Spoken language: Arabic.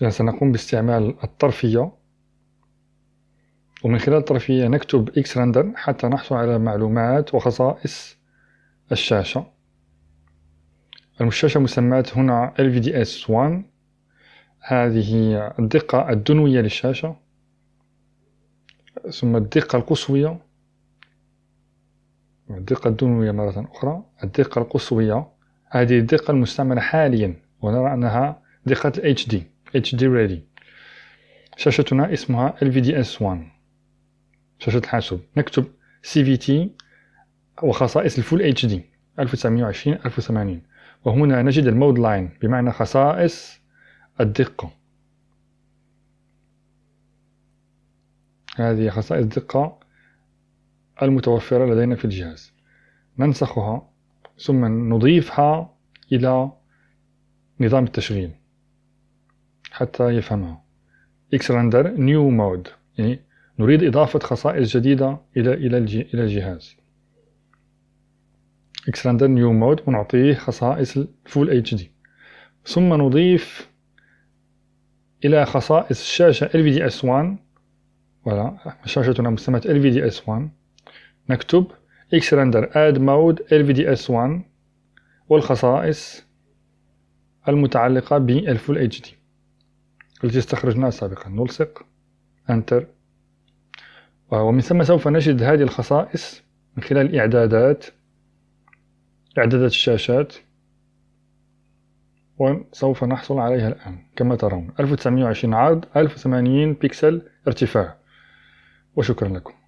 يعني سنقوم باستعمال الطرفية ومن خلال الطرفية نكتب xrender حتى نحصل على معلومات وخصائص الشاشة الشاشة مسماة هنا LVDS1 هذه الدقة الدنوية للشاشة ثم الدقة القصوية الدقة الدنوية مرة أخرى الدقة القصوية هذه الدقة المستعملة حاليا ونرى أنها دقة ال HD HD Ready شاشتنا اسمها LVDS1 شاشة الحاسوب نكتب CVT وخصائص الفول HD 1920 1080 وهنا نجد المود لاين بمعنى خصائص الدقة هذه خصائص الدقة المتوفرة لدينا في الجهاز ننسخها ثم نضيفها إلى نظام التشغيل حتى يفهمها extender نيو مود يعني نريد إضافة خصائص جديدة إلى إلى إلى الجهاز extender نيو مود ونعطيه خصائص الفول اتش دي ثم نضيف إلى خصائص ال في دي اس LVDS1 فوالا شاشتنا مسمي اس LVDS1 نكتب اد مود ال في دي اس 1 والخصائص المتعلقة بالفول اتش دي التي استخرجناها سابقا نلصق انتر ومن ثم سوف نجد هذه الخصائص من خلال الاعدادات اعدادات الشاشات وسوف نحصل عليها الآن كما ترون 1920 عرض 1080 بيكسل ارتفاع وشكرا لكم